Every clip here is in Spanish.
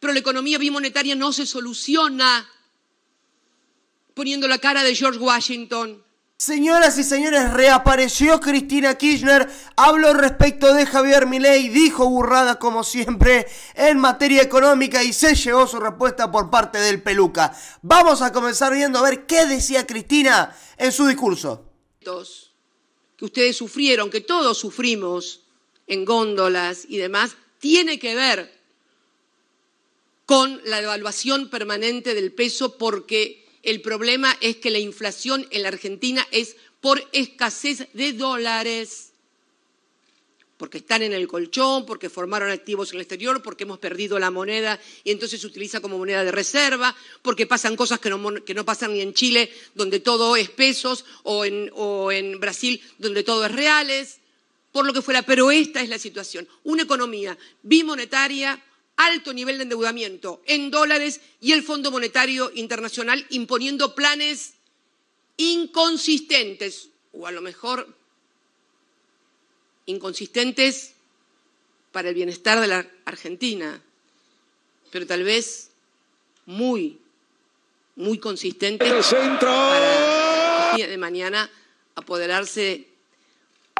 Pero la economía bimonetaria no se soluciona poniendo la cara de George Washington. Señoras y señores, reapareció Cristina Kirchner, habló respecto de Javier Milei, dijo burrada como siempre en materia económica y se llevó su respuesta por parte del peluca. Vamos a comenzar viendo a ver qué decía Cristina en su discurso. Que ustedes sufrieron, que todos sufrimos en góndolas y demás, tiene que ver con la devaluación permanente del peso porque el problema es que la inflación en la Argentina es por escasez de dólares, porque están en el colchón, porque formaron activos en el exterior, porque hemos perdido la moneda y entonces se utiliza como moneda de reserva, porque pasan cosas que no, pasan ni en Chile, donde todo es pesos, o en, o en Brasil, donde todo es reales, por lo que fuera. Pero esta es la situación. Una economía bimonetaria alto nivel de endeudamiento en dólares y el Fondo Monetario Internacional imponiendo planes inconsistentes o a lo mejor inconsistentes para el bienestar de la Argentina, pero tal vez muy, muy consistentes para de mañana apoderarse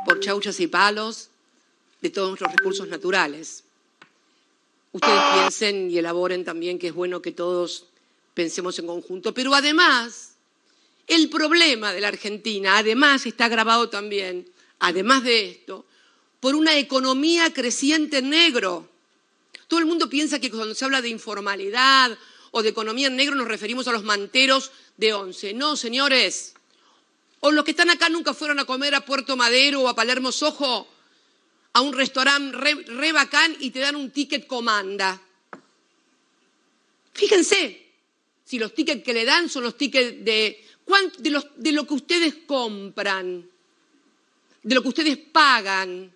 por chauchas y palos de todos nuestros recursos naturales ustedes piensen y elaboren también que es bueno que todos pensemos en conjunto. Pero además, el problema de la Argentina, además está agravado también, además de esto, por una economía creciente en negro. Todo el mundo piensa que cuando se habla de informalidad o de economía en negro nos referimos a los manteros de once. No, señores. O los que están acá nunca fueron a comer a Puerto Madero o a Palermo Sojo a un restaurante re, bacán y te dan un ticket comanda. Fíjense si los tickets que le dan son los tickets de, de lo que ustedes compran, de lo que ustedes pagan,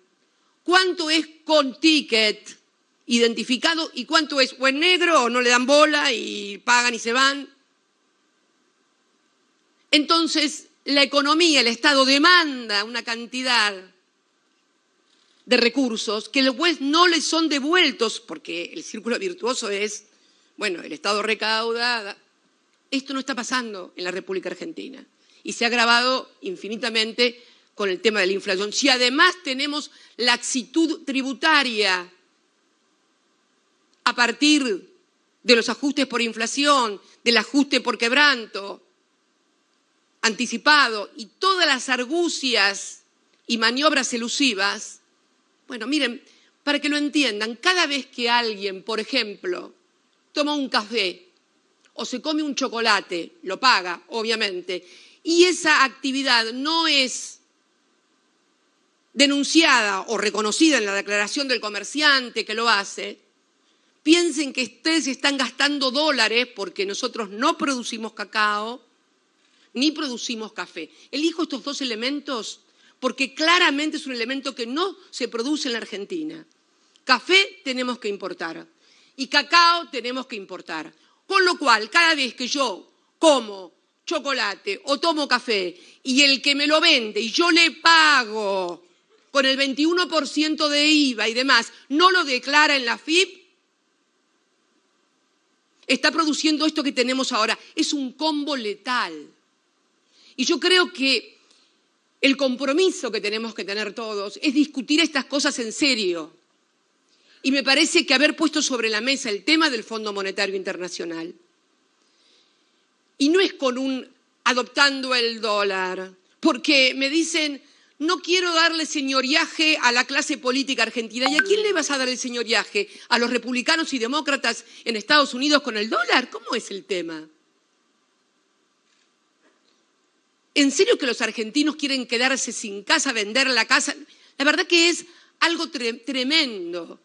cuánto es con ticket identificado y cuánto es o en negro o no le dan bola y pagan y se van. Entonces, la economía, el Estado demanda una cantidad de recursos que el no les son devueltos, porque el círculo virtuoso es, bueno, el Estado recauda. Esto no está pasando en la República Argentina y se ha agravado infinitamente con el tema de la inflación. Si además tenemos la actitud tributaria a partir de los ajustes por inflación, del ajuste por quebranto anticipado y todas las argucias y maniobras elusivas, bueno, miren, para que lo entiendan, cada vez que alguien, por ejemplo, toma un café o se come un chocolate, lo paga, obviamente, y esa actividad no es denunciada o reconocida en la declaración del comerciante que lo hace, piensen que ustedes están gastando dólares porque nosotros no producimos cacao ni producimos café. Elijo estos dos elementos porque claramente es un elemento que no se produce en la Argentina. Café tenemos que importar y cacao tenemos que importar. Con lo cual, cada vez que yo como chocolate o tomo café y el que me lo vende y yo le pago con el 21% de IVA y demás, no lo declara en la FIP, está produciendo esto que tenemos ahora. Es un combo letal. Y yo creo que el compromiso que tenemos que tener todos es discutir estas cosas en serio. Y me parece que haber puesto sobre la mesa el tema del Fondo Monetario Internacional y no es con un adoptando el dólar, porque me dicen, no quiero darle señoriaje a la clase política argentina. ¿Y a quién le vas a dar el señoriaje? ¿A los republicanos y demócratas en Estados Unidos con el dólar? ¿Cómo es el tema? ¿En serio que los argentinos quieren quedarse sin casa, vender la casa? La verdad que es algo tremendo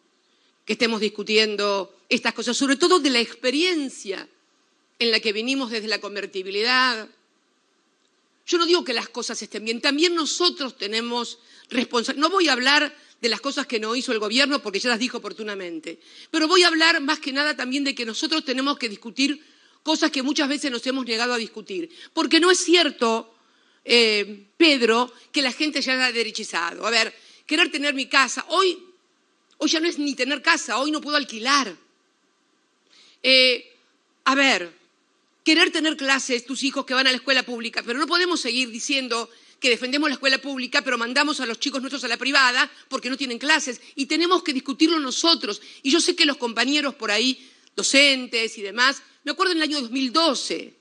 que estemos discutiendo estas cosas, sobre todo de la experiencia en la que vinimos desde la convertibilidad. Yo no digo que las cosas estén bien, también nosotros tenemos responsabilidad. No voy a hablar de las cosas que no hizo el gobierno porque ya las dijo oportunamente, pero voy a hablar más que nada también de que nosotros tenemos que discutir cosas que muchas veces nos hemos negado a discutir. Porque no es cierto, eh, Pedro, que la gente ya ha derechizado. A ver, querer tener mi casa, hoy, hoy ya no es ni tener casa, hoy no puedo alquilar. Eh, a ver, querer tener clases tus hijos que van a la escuela pública, pero no podemos seguir diciendo que defendemos la escuela pública, pero mandamos a los chicos nuestros a la privada porque no tienen clases. Y tenemos que discutirlo nosotros. Y yo sé que los compañeros por ahí docentes y demás. Me acuerdo en el año 2012,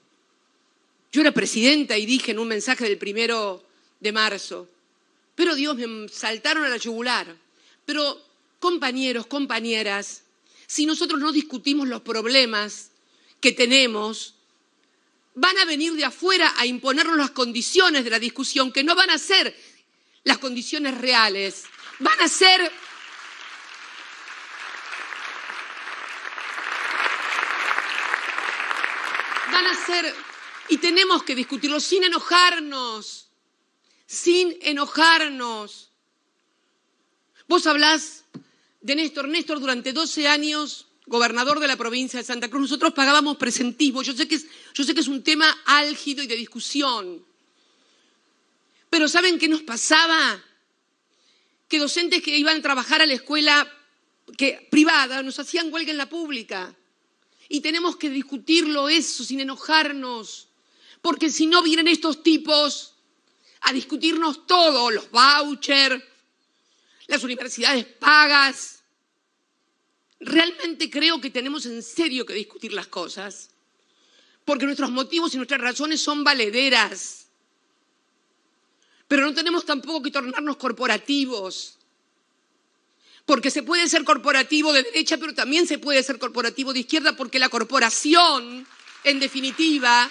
yo era presidenta y dije en un mensaje del primero de marzo, pero Dios me saltaron a la yugular. Pero compañeros, compañeras, si nosotros no discutimos los problemas que tenemos, van a venir de afuera a imponernos las condiciones de la discusión, que no van a ser las condiciones reales, van a ser y tenemos que discutirlo sin enojarnos, sin enojarnos. Vos hablás de Néstor, Néstor durante 12 años, gobernador de la provincia de Santa Cruz, nosotros pagábamos presentismo, yo sé que es, yo sé que es un tema álgido y de discusión, pero ¿saben qué nos pasaba? Que docentes que iban a trabajar a la escuela que, privada nos hacían huelga en la pública. Y tenemos que discutirlo eso sin enojarnos, porque si no vienen estos tipos a discutirnos todo, los vouchers, las universidades pagas. Realmente creo que tenemos en serio que discutir las cosas, porque nuestros motivos y nuestras razones son valederas, pero no tenemos tampoco que tornarnos corporativos porque se puede ser corporativo de derecha, pero también se puede ser corporativo de izquierda, porque la corporación, en definitiva,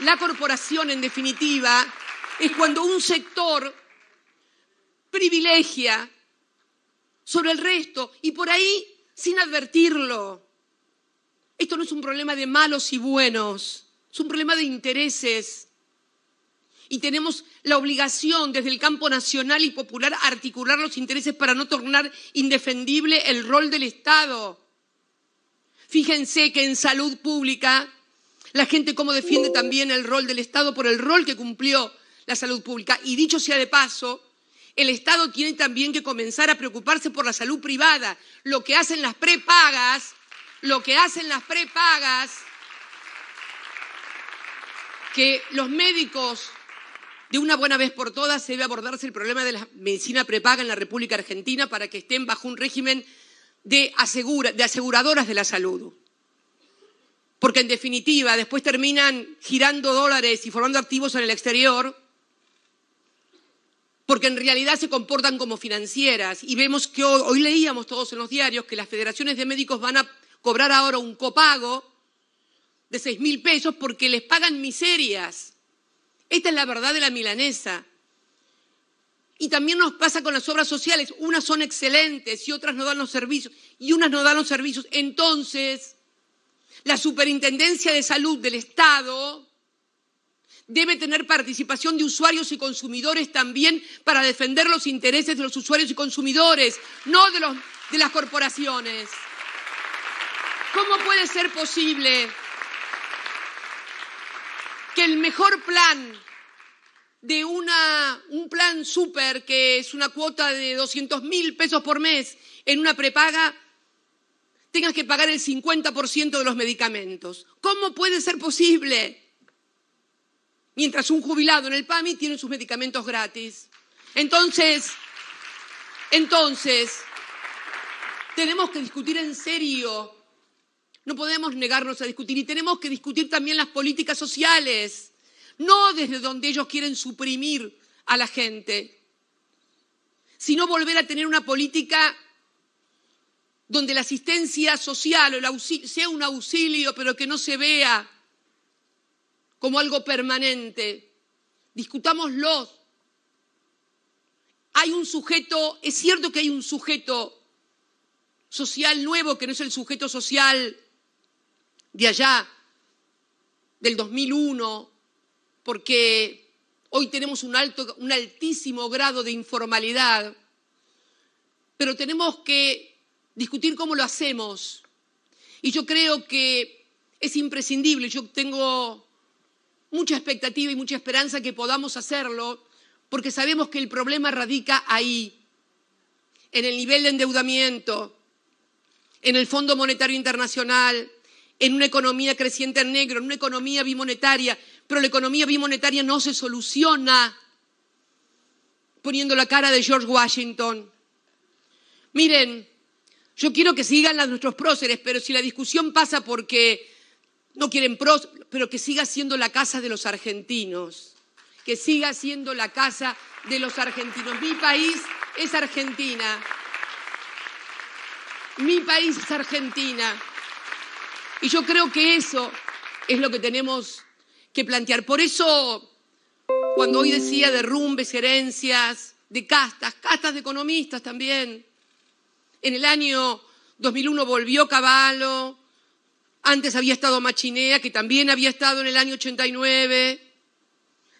la corporación, en definitiva, es cuando un sector privilegia sobre el resto y por ahí sin advertirlo. Esto no es un problema de malos y buenos, es un problema de intereses, y tenemos la obligación desde el campo nacional y popular articular los intereses para no tornar indefendible el rol del Estado. Fíjense que en salud pública la gente cómo defiende también el rol del Estado por el rol que cumplió la salud pública. Y dicho sea de paso, el Estado tiene también que comenzar a preocuparse por la salud privada. Lo que hacen las prepagas, lo que hacen las prepagas, que los médicos de una buena vez por todas se debe abordarse el problema de la medicina prepaga en la República Argentina para que estén bajo un régimen de, aseguradoras de la salud. Porque en definitiva después terminan girando dólares y formando activos en el exterior porque en realidad se comportan como financieras y vemos que hoy, hoy, leíamos todos en los diarios que las federaciones de médicos van a cobrar ahora un copago de seis mil pesos porque les pagan miserias esta es la verdad de la milanesa. Y también nos pasa con las obras sociales. Unas son excelentes y otras no dan los servicios. Y unas no dan los servicios. Entonces, la Superintendencia de Salud del Estado debe tener participación de usuarios y consumidores también para defender los intereses de los usuarios y consumidores, no de, de las corporaciones. ¿Cómo puede ser posible que el mejor plan de un plan súper, que es una cuota de 200 mil pesos por mes en una prepaga, tengas que pagar el 50% de los medicamentos. ¿Cómo puede ser posible? Mientras un jubilado en el PAMI tiene sus medicamentos gratis. Entonces, entonces, tenemos que discutir en serio no podemos negarnos a discutir y tenemos que discutir también las políticas sociales, no desde donde ellos quieren suprimir a la gente, sino volver a tener una política donde la asistencia social o el sea un auxilio, pero que no se vea como algo permanente. Discutámoslo. Hay un sujeto, es cierto que hay un sujeto social nuevo que no es el sujeto social de allá, del 2001, porque hoy tenemos un, altísimo grado de informalidad, pero tenemos que discutir cómo lo hacemos. Y yo creo que es imprescindible, yo tengo mucha expectativa y mucha esperanza que podamos hacerlo, porque sabemos que el problema radica ahí, en el nivel de endeudamiento, en el Fondo Monetario Internacional, en una economía creciente en negro, en una economía bimonetaria, pero la economía bimonetaria no se soluciona poniendo la cara de George Washington. Miren, yo quiero que sigan las, nuestros próceres, pero si la discusión pasa porque no quieren próceres, pero que siga siendo la casa de los argentinos, que siga siendo la casa de los argentinos. Mi país es Argentina. Mi país es Argentina. Y yo creo que eso es lo que tenemos que plantear. Por eso, cuando hoy decía derrumbes, herencias, de castas, castas de economistas también, en el año 2001 volvió Caballo, antes había estado Machinea, que también había estado en el año 89.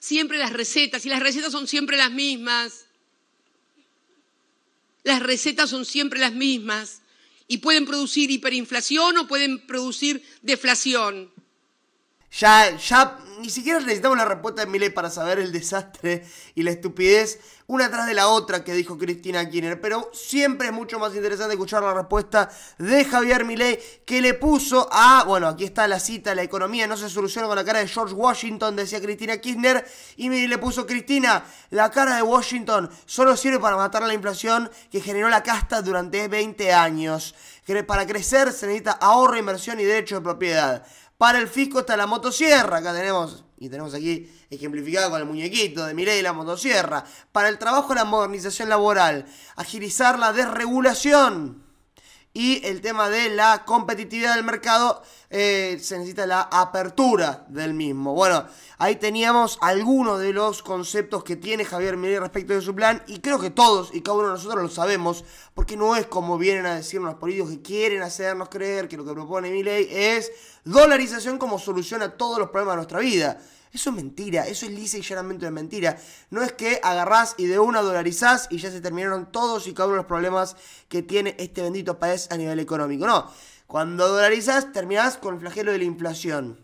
Siempre las recetas, y las recetas son siempre las mismas. Las recetas son siempre las mismas y pueden producir hiperinflación o pueden producir deflación. Ya, ni siquiera necesitamos la respuesta de Miley para saber el desastre y la estupidez una tras de la otra que dijo Cristina Kirchner, pero siempre es mucho más interesante escuchar la respuesta de Javier Miley, que le puso a, bueno, aquí está la cita, la economía no se soluciona con la cara de George Washington, decía Cristina Kirchner, y le puso Cristina, la cara de Washington solo sirve para matar la inflación que generó la casta durante 20 años. Para crecer se necesita ahorro, inversión y derecho de propiedad para el fisco está la motosierra. Acá tenemos, y tenemos aquí ejemplificado con el muñequito de y la motosierra. Para el trabajo, la modernización laboral. Agilizar la desregulación y el tema de la competitividad del mercado, eh, se necesita la apertura del mismo. Bueno, ahí teníamos algunos de los conceptos que tiene Javier Milei respecto de su plan y creo que todos y cada uno de nosotros lo sabemos, porque no es como vienen a decirnos los políticos que quieren hacernos creer que lo que propone Milei es dolarización como solución a todos los problemas de nuestra vida. Eso es mentira, eso es lisa y llanamente de mentira. No es que agarrás y de una dolarizás y ya se terminaron todos y cada uno los problemas que tiene este bendito país a nivel económico. No, cuando dolarizás terminás con el flagelo de la inflación.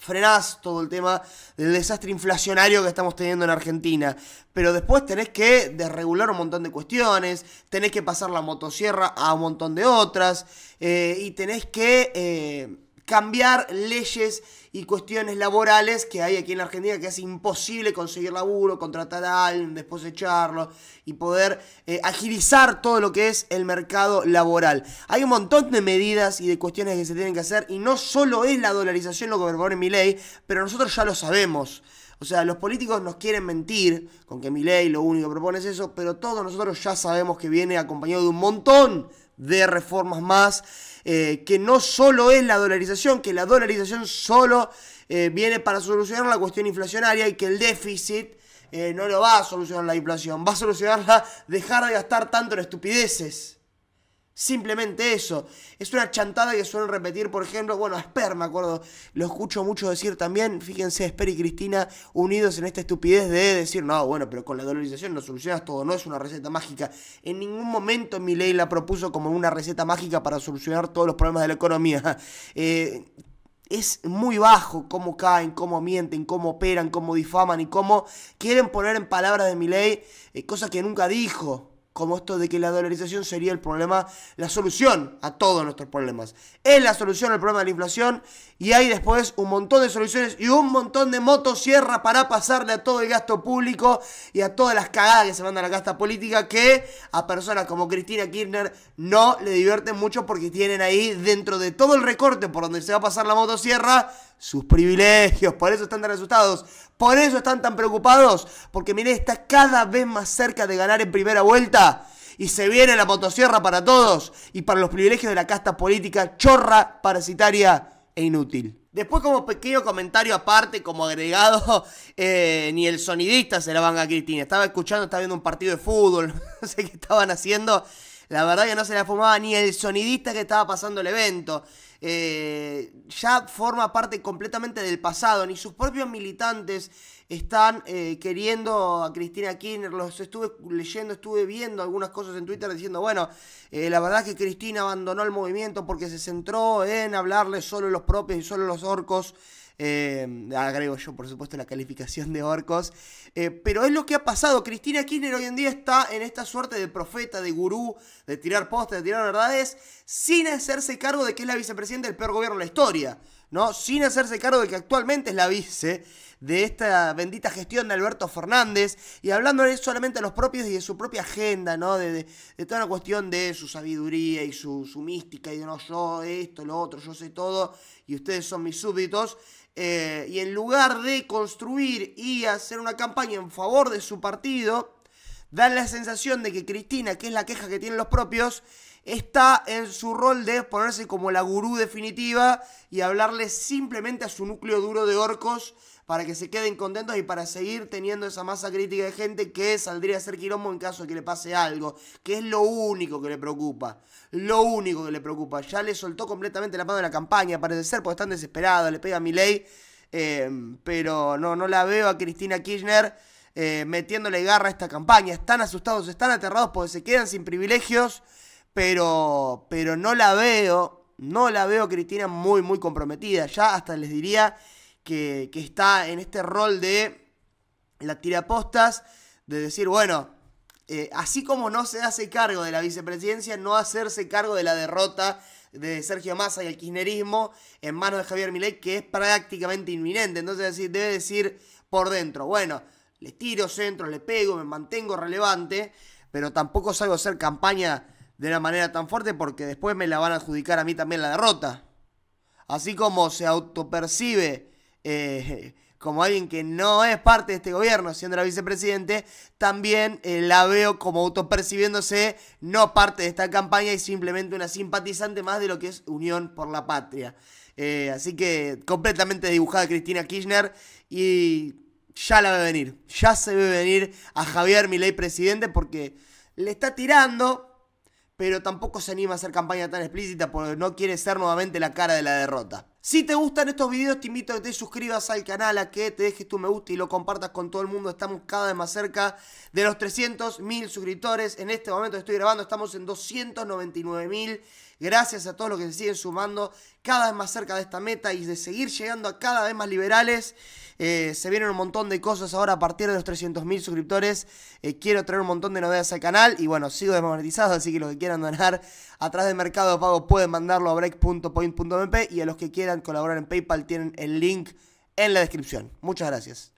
Frenás todo el tema del desastre inflacionario que estamos teniendo en Argentina. Pero después tenés que desregular un montón de cuestiones, tenés que pasar la motosierra a un montón de otras eh, y tenés que eh, cambiar leyes y cuestiones laborales que hay aquí en la Argentina que es imposible conseguir laburo, contratar a alguien, después echarlo y poder eh, agilizar todo lo que es el mercado laboral. Hay un montón de medidas y de cuestiones que se tienen que hacer y no solo es la dolarización lo que propone mi ley, pero nosotros ya lo sabemos. O sea, los políticos nos quieren mentir con que mi ley lo único que propone es eso, pero todos nosotros ya sabemos que viene acompañado de un montón de reformas más eh, que no solo es la dolarización, que la dolarización solo eh, viene para solucionar la cuestión inflacionaria y que el déficit eh, no lo va a solucionar la inflación, va a solucionarla dejar de gastar tanto en estupideces. Simplemente eso. Es una chantada que suelen repetir, por ejemplo, bueno, a me acuerdo. Lo escucho mucho decir también. Fíjense, Esper y Cristina unidos en esta estupidez de decir, no, bueno, pero con la dolarización no solucionas todo, no es una receta mágica. En ningún momento mi ley la propuso como una receta mágica para solucionar todos los problemas de la economía. Eh, es muy bajo cómo caen, cómo mienten, cómo operan, cómo difaman y cómo quieren poner en palabras de mi ley eh, cosas que nunca dijo como esto de que la dolarización sería el problema, la solución a todos nuestros problemas. Es la solución al problema de la inflación y hay después un montón de soluciones y un montón de motosierra para pasarle a todo el gasto público y a todas las cagadas que se mandan a la casta política que a personas como Cristina Kirchner no le divierten mucho porque tienen ahí dentro de todo el recorte por donde se va a pasar la motosierra sus privilegios, por eso están tan asustados, por eso están tan preocupados, porque mire está cada vez más cerca de ganar en primera vuelta y se viene la motosierra para todos y para los privilegios de la casta política chorra, parasitaria e inútil. Después como pequeño comentario aparte, como agregado, eh, ni el sonidista se la van a Cristina. Estaba escuchando, estaba viendo un partido de fútbol, no sé qué estaban haciendo la verdad que no se la fumaba ni el sonidista que estaba pasando el evento. Eh, ya forma parte completamente del pasado, ni sus propios militantes están eh, queriendo a Cristina Kirchner, los estuve leyendo, estuve viendo algunas cosas en Twitter diciendo, bueno, eh, la verdad que Cristina abandonó el movimiento porque se centró en hablarle solo los propios y solo los orcos Em, agrego yo, por supuesto, la calificación de orcos. Eh, pero es lo que ha pasado. Cristina Kirchner hoy en día está en esta suerte de profeta, de gurú, de tirar postes, de tirar verdades, sin hacerse cargo de que es la vicepresidenta del peor gobierno de la historia. ¿no? Sin hacerse cargo de que actualmente es la vice de esta bendita gestión de Alberto Fernández y hablando solamente a los propios y de su propia agenda, ¿no? De, toda una cuestión de su sabiduría y su, su, mística y de no, yo esto, lo otro, yo sé todo y ustedes son mis súbditos. Eh, y en lugar de construir y hacer una campaña en favor de su partido, dan la sensación de que Cristina, que es la queja que tienen los propios, está en su rol de ponerse como la gurú definitiva y hablarle simplemente a su núcleo duro de orcos para que se queden contentos y para seguir teniendo esa masa crítica de gente que saldría a ser quilombo en caso de que le pase algo, que es lo único que le preocupa, lo único que le preocupa. Ya le soltó completamente la mano de la campaña, parece ser, porque están desesperados, le pega a mi ley, eh, pero no, no la veo a Cristina Kirchner. Eh, metiéndole garra a esta campaña, están asustados, están aterrados porque se quedan sin privilegios, pero, pero no la veo, no la veo Cristina muy, muy comprometida. Ya hasta les diría que, está en este rol de la tirapostas, de decir, bueno, eh, así como no se hace cargo de la vicepresidencia, no hacerse cargo de la derrota de Sergio Massa y el kirchnerismo en manos de Javier Milei, que es prácticamente inminente. Entonces debe decir por dentro, bueno, le tiro centro, le pego, me mantengo relevante, pero tampoco salgo a hacer campaña de una manera tan fuerte porque después me la van a adjudicar a mí también la derrota. Así como se autopercibe eh, como alguien que no es parte de este gobierno, siendo la vicepresidente, también eh, la veo como autopercibiéndose no parte de esta campaña y simplemente una simpatizante más de lo que es Unión por la Patria. Eh, así que completamente dibujada Cristina Kirchner y ya la ve venir, ya se ve venir a Javier Milei presidente porque le está tirando, pero tampoco se anima a hacer campaña tan explícita porque no quiere ser nuevamente la cara de la derrota. Si te gustan estos videos, te invito a que te suscribas al canal, a que te dejes tu me gusta y lo compartas con todo el mundo. Estamos cada vez más cerca de los 300 mil suscriptores. En este momento estoy grabando, estamos en 299 mil. Gracias a todos los que se siguen sumando cada vez más cerca de esta meta y de seguir llegando a cada vez más liberales. Eh, se vienen un montón de cosas ahora a partir de los 300.000 suscriptores. Eh, quiero traer un montón de novedades al canal y bueno, sigo desmonetizado, así que los que quieran donar atrás del de Mercado de Pago pueden mandarlo a break.point.mp y a los que quieran colaborar en PayPal tienen el link en la descripción. Muchas gracias.